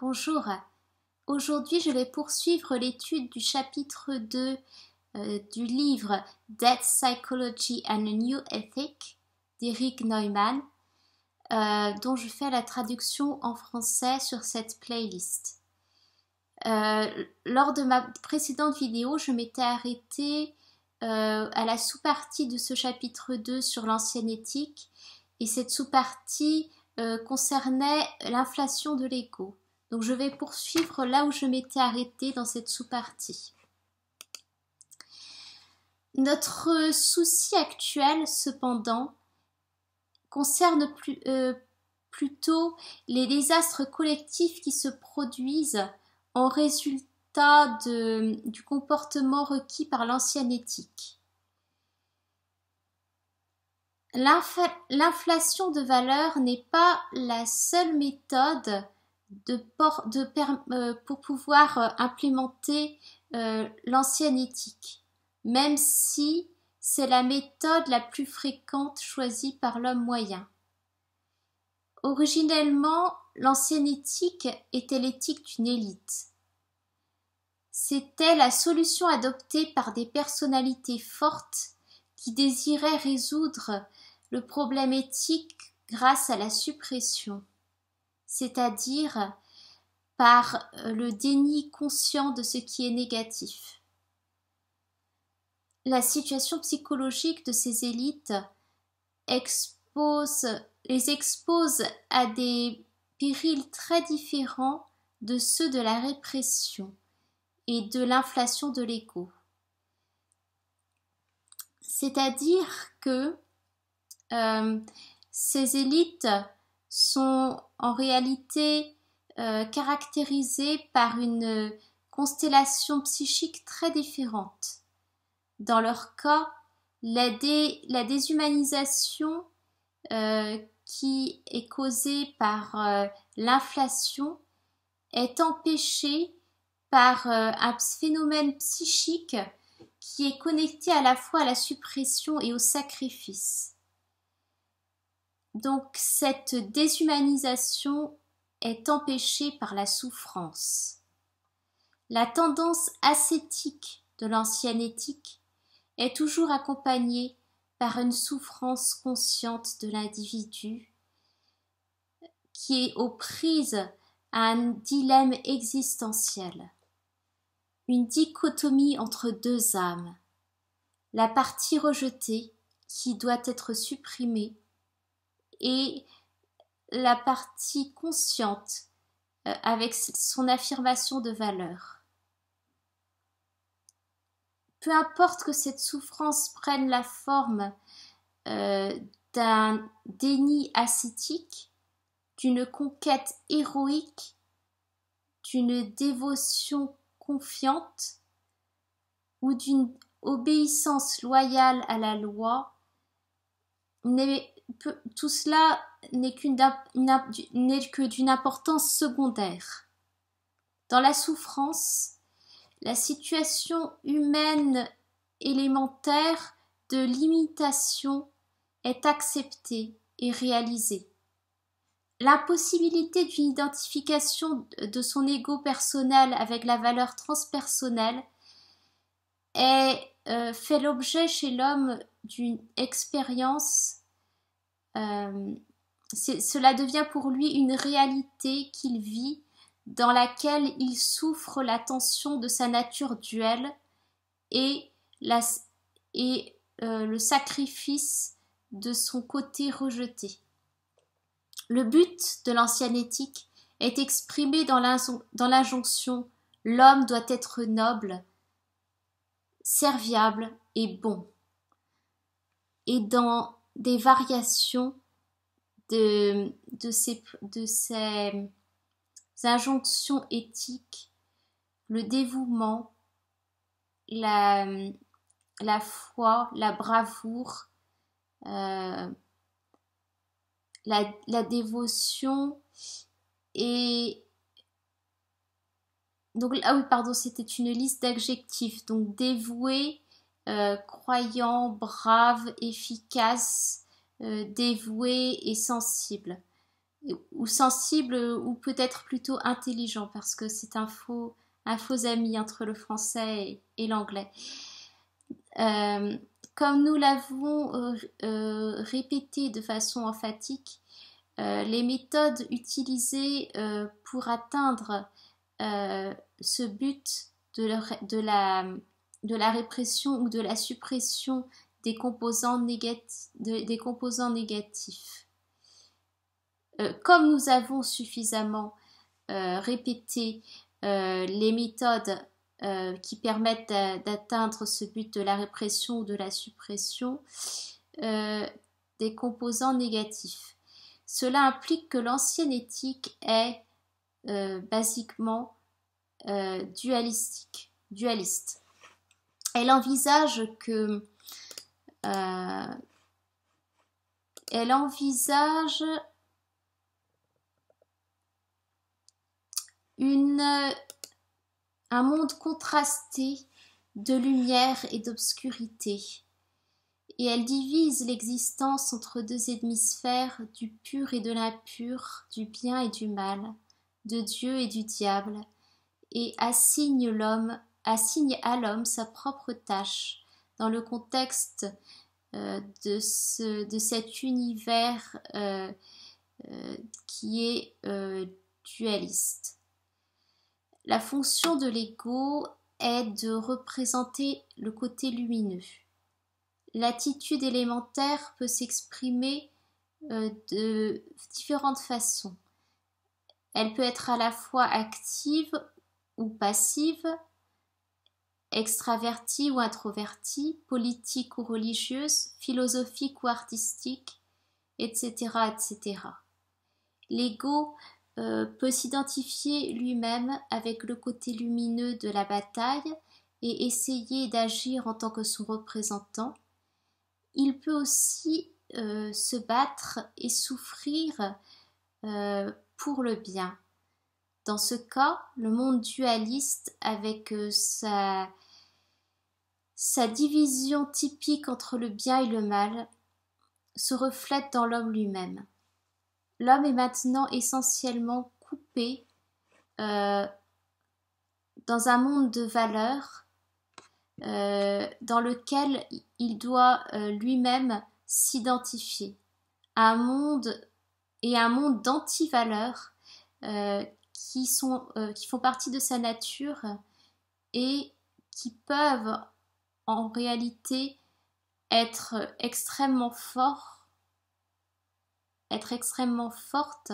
Bonjour. Aujourd'hui, je vais poursuivre l'étude du chapitre 2 euh, du livre Dead Psychology and a New Ethic d'Eric Neumann, euh, dont je fais la traduction en français sur cette playlist. Euh, lors de ma précédente vidéo, je m'étais arrêtée à la sous-partie de ce chapitre 2 sur l'ancienne éthique, et cette sous-partie concernait l'inflation de l'égo. Donc je vais poursuivre là où je m'étais arrêtée dans cette sous-partie. Notre souci actuel, cependant, concerne euh, plutôt les désastres collectifs qui se produisent en résultat du comportement requis par l'ancienne éthique. L'inflation de valeur n'est pas la seule méthode de, euh, pour pouvoir euh, implémenter euh, l'ancienne éthique, même si c'est la méthode la plus fréquente choisie par l'homme moyen. Originellement, l'ancienne éthique était l'éthique d'une élite. C'était la solution adoptée par des personnalités fortes qui désiraient résoudre le problème éthique grâce à la suppression c'est-à-dire par euh, le déni conscient de ce qui est négatif. La situation psychologique de ces élites les expose à des périls très différents de ceux de la répression et de l'inflation de l'ego. C'est-à-dire que euh, ces élites sont en réalité euh, caractérisés par une constellation psychique très différente. Dans leur cas, la, déshumanisation euh, qui est causée par euh, l'inflation est empêchée par un phénomène psychique qui est connecté à la fois à la suppression et au sacrifice. Donc cette déshumanisation est empêchée par la souffrance. La tendance ascétique de l'ancienne éthique est toujours accompagnée par une souffrance consciente de l'individu qui est aux prises à un dilemme existentiel, une dichotomie entre deux âmes, la partie rejetée qui doit être supprimée et la partie consciente euh, avec son affirmation de valeur. Peu importe que cette souffrance prenne la forme euh, d'un déni ascétique, d'une conquête héroïque, d'une dévotion confiante ou d'une obéissance loyale à la loi, tout cela n'est que d'une importance secondaire. Dans la souffrance, la situation humaine élémentaire de l'imitation est acceptée et réalisée. L'impossibilité d'une identification de son ego personnel avec la valeur transpersonnelle est, euh, fait l'objet chez l'homme d'une expérience euh, cela devient pour lui une réalité qu'il vit, dans laquelle il souffre la tension de sa nature duelle et, euh, le sacrifice de son côté rejeté. Le but de l'ancienne éthique est exprimé dans l'injonction l'homme doit être noble, serviable et bon. Et dans des variations de, ces, de ces injonctions éthiques, le dévouement, la, la foi, la bravoure, euh, la, dévotion et donc ah oui pardon c'était une liste d'adjectifs donc dévoué euh, croyant, brave, efficace, euh, dévoué et sensible. Ou sensible, ou peut-être plutôt intelligent, parce que c'est un faux, un faux ami entre le français et, l'anglais. Euh, comme nous l'avons répété de façon emphatique, les méthodes utilisées pour atteindre ce but de, de la de la répression ou de la suppression des composants, négatifs, des composants négatifs. Euh, comme nous avons suffisamment euh, répété euh, les méthodes qui permettent d'atteindre ce but de la répression ou de la suppression des composants négatifs, cela implique que l'ancienne éthique est basiquement dualistique, dualiste elle envisage que euh, elle envisage une, un monde contrasté de lumière et d'obscurité. Et elle divise l'existence entre deux hémisphères du pur et de l'impur, du bien et du mal, de Dieu et du diable, et assigne l'homme assigne à l'homme sa propre tâche. Dans le contexte euh, de, cet univers euh, euh, qui est dualiste. La fonction de l'ego est de représenter le côté lumineux. L'attitude élémentaire peut s'exprimer de différentes façons. Elle peut être à la fois active ou passive, extraverti ou introverti, politique ou religieuse, philosophique ou artistique, etc. etc. L'ego euh, peut s'identifier lui-même avec le côté lumineux de la bataille et essayer d'agir en tant que son représentant. Il peut aussi euh, se battre et souffrir euh, pour le bien. Dans ce cas, le monde dualiste avec euh, sa, sa division typique entre le bien et le mal se reflète dans l'homme lui-même. L'homme est maintenant essentiellement coupé euh, dans un monde de valeurs euh, dans lequel il doit lui-même s'identifier. Un monde et un monde d'anti-valeurs euh, qui, font partie de sa nature et qui peuvent en réalité être extrêmement forts, être extrêmement fortes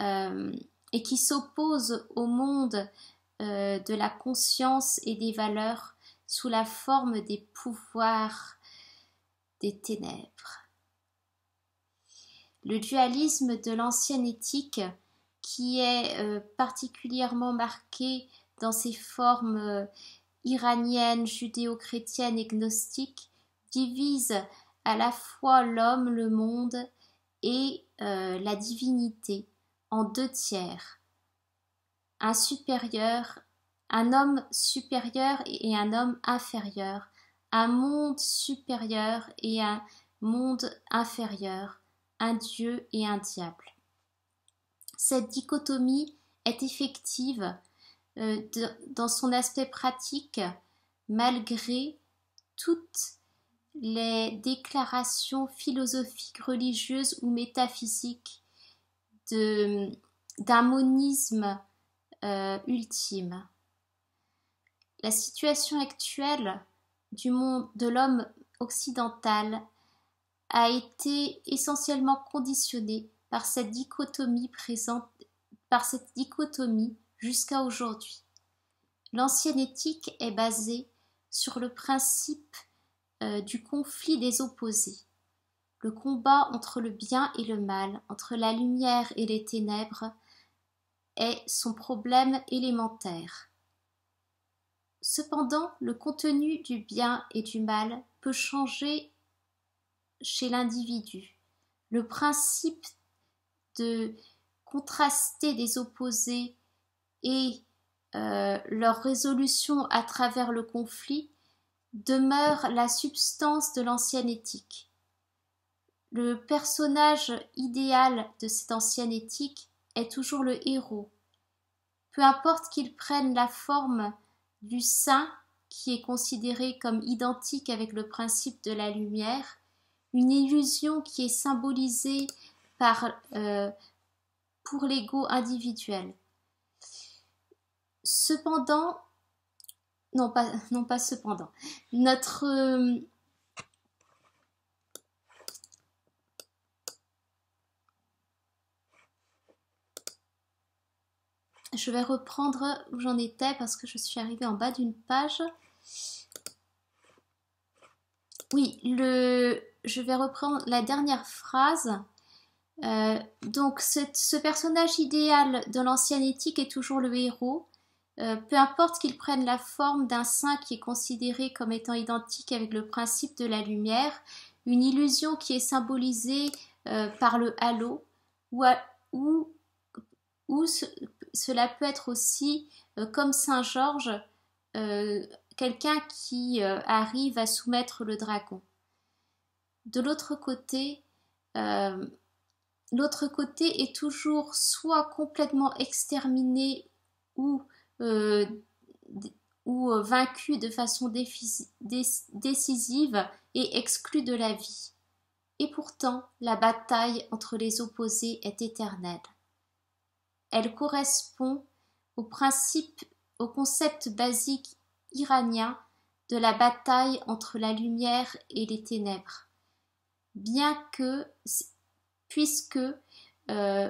euh, et qui s'opposent au monde euh, de la conscience et des valeurs sous la forme des pouvoirs des ténèbres. Le dualisme de l'ancienne éthique qui est euh, particulièrement marqué dans ses formes euh, iraniennes, judéo-chrétiennes et gnostiques, divise à la fois l'homme, le monde et euh, la divinité en deux tiers. Un supérieur, un homme supérieur et un homme inférieur, un monde supérieur et un monde inférieur, un dieu et un diable cette dichotomie est effective euh, dans son aspect pratique malgré toutes les déclarations philosophiques, religieuses ou métaphysiques d'un monisme euh, ultime. La situation actuelle du monde de l'homme occidental a été essentiellement conditionnée par cette dichotomie présente, par cette dichotomie jusqu'à aujourd'hui. L'ancienne éthique est basée sur le principe euh, du conflit des opposés, le combat entre le bien et le mal, entre la lumière et les ténèbres, est son problème élémentaire. Cependant, le contenu du bien et du mal peut changer chez l'individu. Le principe de contraster des opposés et euh, leur résolution à travers le conflit demeure la substance de l'ancienne éthique. Le personnage idéal de cette ancienne éthique est toujours le héros, peu importe qu'il prenne la forme du saint qui est considéré comme identique avec le principe de la lumière, une illusion qui est symbolisée par, euh, pour l'ego individuel. Cependant, non pas, non pas cependant, notre... Euh, je vais reprendre où j'en étais parce que je suis arrivée en bas d'une page. Oui, le, je vais reprendre la dernière phrase euh, donc ce personnage idéal de l'ancienne éthique est toujours le héros, euh, peu importe qu'il prenne la forme d'un saint qui est considéré comme étant identique avec le principe de la lumière, une illusion qui est symbolisée euh, par le halo, ou, ou, ou cela peut être aussi, comme Saint Georges, quelqu'un qui arrive à soumettre le dragon. De l'autre côté, l'autre côté est toujours soit complètement exterminé ou, euh, ou euh, vaincu de façon décisive et exclu de la vie. Et pourtant, la bataille entre les opposés est éternelle. Elle correspond au principe, au concept basique iranien de la bataille entre la lumière et les ténèbres, bien que puisque euh,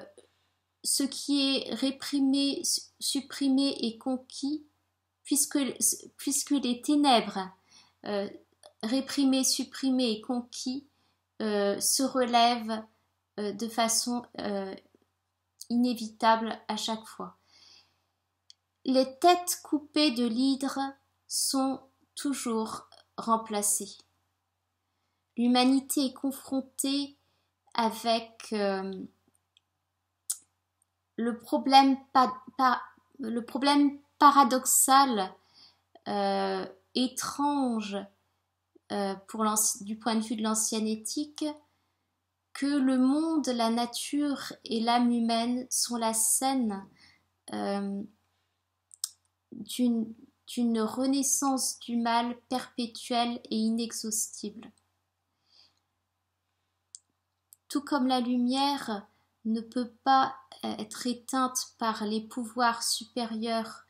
ce qui est réprimé, supprimé et conquis, puisque, puisque les ténèbres euh, réprimées, supprimées et conquis euh, se relèvent de façon inévitable à chaque fois. Les têtes coupées de l'hydre sont toujours remplacées. L'humanité est confrontée avec euh, le, problème paradoxal euh, étrange euh, du point de vue de l'ancienne éthique que le monde, la nature et l'âme humaine sont la scène d'une renaissance du mal perpétuelle et inexhaustible tout comme la lumière ne peut pas euh, être éteinte par les pouvoirs supérieurs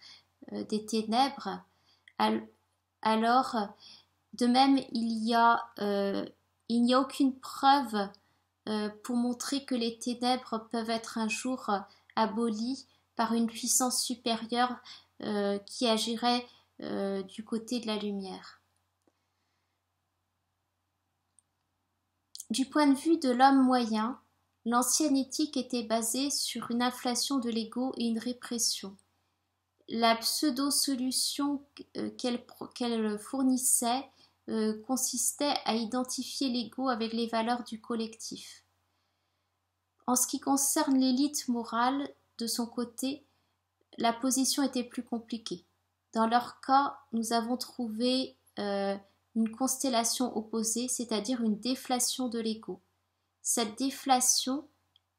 euh, des ténèbres, alors de même euh, il n'y a, aucune preuve pour montrer que les ténèbres peuvent être un jour abolies par une puissance supérieure qui agirait du côté de la lumière. Du point de vue de l'homme moyen, l'ancienne éthique était basée sur une inflation de l'ego et une répression. La pseudo-solution euh, qu'elle fournissait euh, consistait à identifier l'ego avec les valeurs du collectif. En ce qui concerne l'élite morale, de son côté, la position était plus compliquée. Dans leur cas, nous avons trouvé euh, une constellation opposée, c'est-à-dire une déflation de l'ego. Cette déflation,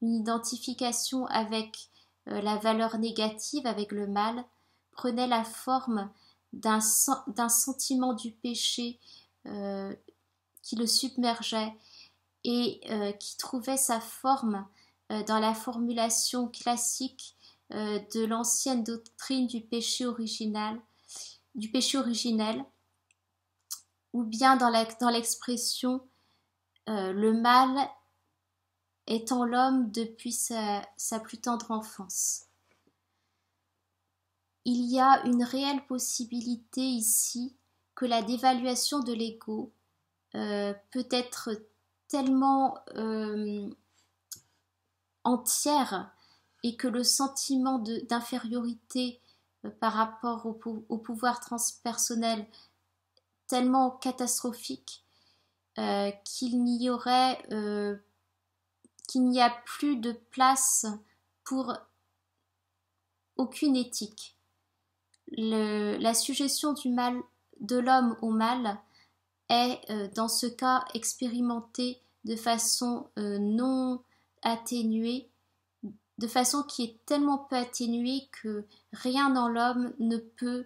une identification avec euh, la valeur négative, avec le mal, prenait la forme d'un sentiment du péché euh, qui le submergeait et euh, qui trouvait sa forme dans la formulation classique de l'ancienne doctrine du péché original, du péché originel, ou bien dans l'expression euh, le mal est en l'homme depuis sa, plus tendre enfance. Il y a une réelle possibilité ici que la dévaluation de l'ego euh, peut être tellement euh, entière et que le sentiment d'infériorité par rapport au pouvoir transpersonnel tellement catastrophique euh, qu'il n'y aurait euh, qu'il n'y a plus de place pour aucune éthique. la suggestion du mal de l'homme au mal est euh, dans ce cas expérimentée de façon non atténuée, de façon qui est tellement peu atténuée que rien dans l'homme ne peut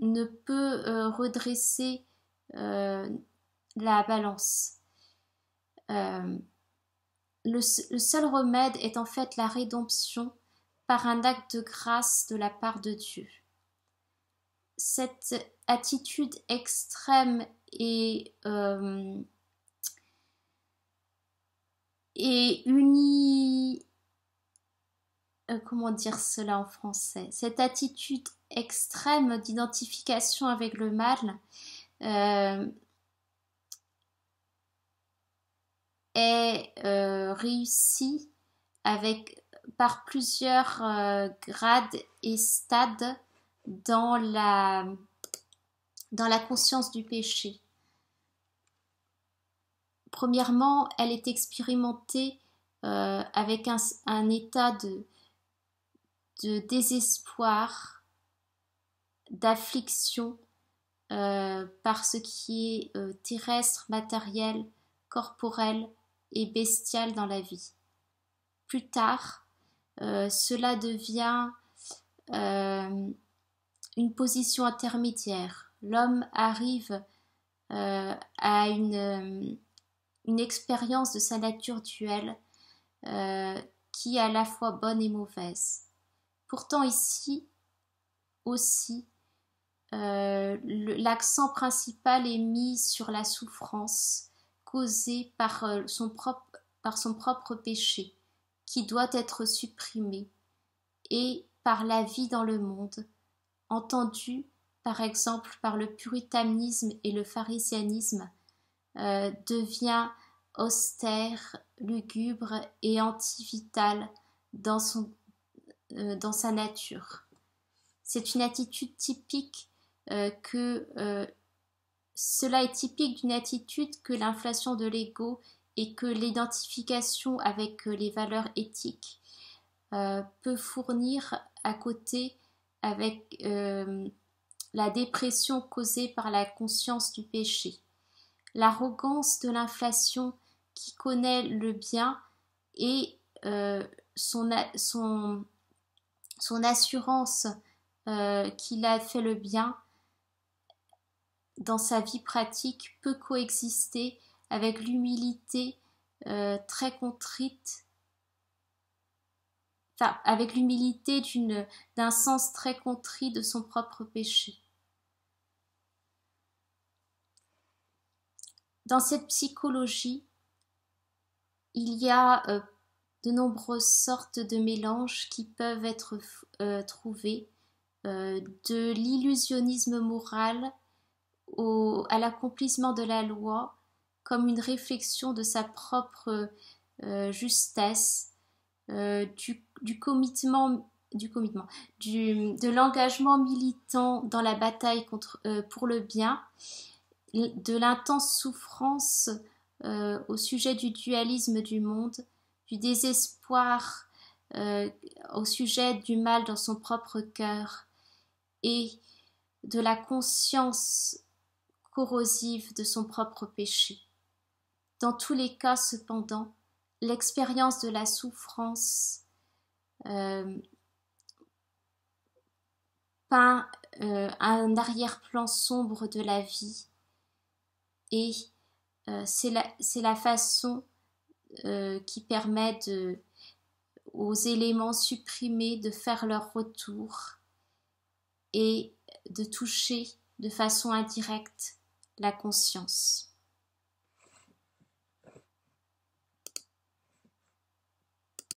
ne peut euh, redresser euh, la balance. Euh, le, seul remède est en fait la rédemption par un acte de grâce de la part de Dieu. Cette attitude extrême et, unie, euh, comment dire cela en français, cette attitude extrême d'identification avec le mal, euh, est euh, réussie avec, par plusieurs grades et stades dans la, dans la conscience du péché. Premièrement, elle est expérimentée avec un, état de de désespoir, d'affliction euh, par ce qui est euh, terrestre, matériel, corporel et bestial dans la vie. Plus tard, euh, cela devient une position intermédiaire. L'homme arrive à une, une, expérience de sa nature duelle qui est à la fois bonne et mauvaise. Pourtant ici aussi, euh, l'accent principal est mis sur la souffrance causée par euh, son propre, par son propre péché, qui doit être supprimé, et par la vie dans le monde, entendue par exemple par le puritanisme et le pharisianisme, euh, devient austère, lugubre et antivital dans son euh, dans sa nature. C'est une attitude typique euh, que euh, cela est typique d'une attitude que l'inflation de l'ego et que l'identification avec les valeurs éthiques peut fournir à côté avec la dépression causée par la conscience du péché. L'arrogance de l'inflation qui connaît le bien et son, son, son assurance euh, qu'il a fait le bien dans sa vie pratique peut coexister avec l'humilité euh, très contrite, enfin, avec l'humilité d'un sens très contrit de son propre péché. Dans cette psychologie, il y a euh, de nombreuses sortes de mélanges qui peuvent être euh, trouvés, euh, de l'illusionnisme moral à l'accomplissement de la loi comme une réflexion de sa propre euh, justesse, du, du commitment, du commitment du, de l'engagement militant dans la bataille contre, pour le bien, de l'intense souffrance au sujet du dualisme du monde, du désespoir euh, au sujet du mal dans son propre cœur et de la conscience corrosive de son propre péché. Dans tous les cas, cependant, l'expérience de la souffrance euh, peint euh, un arrière-plan sombre de la vie et c'est la, la, façon euh, qui permet euh, aux éléments supprimés de faire leur retour et de toucher de façon indirecte la conscience.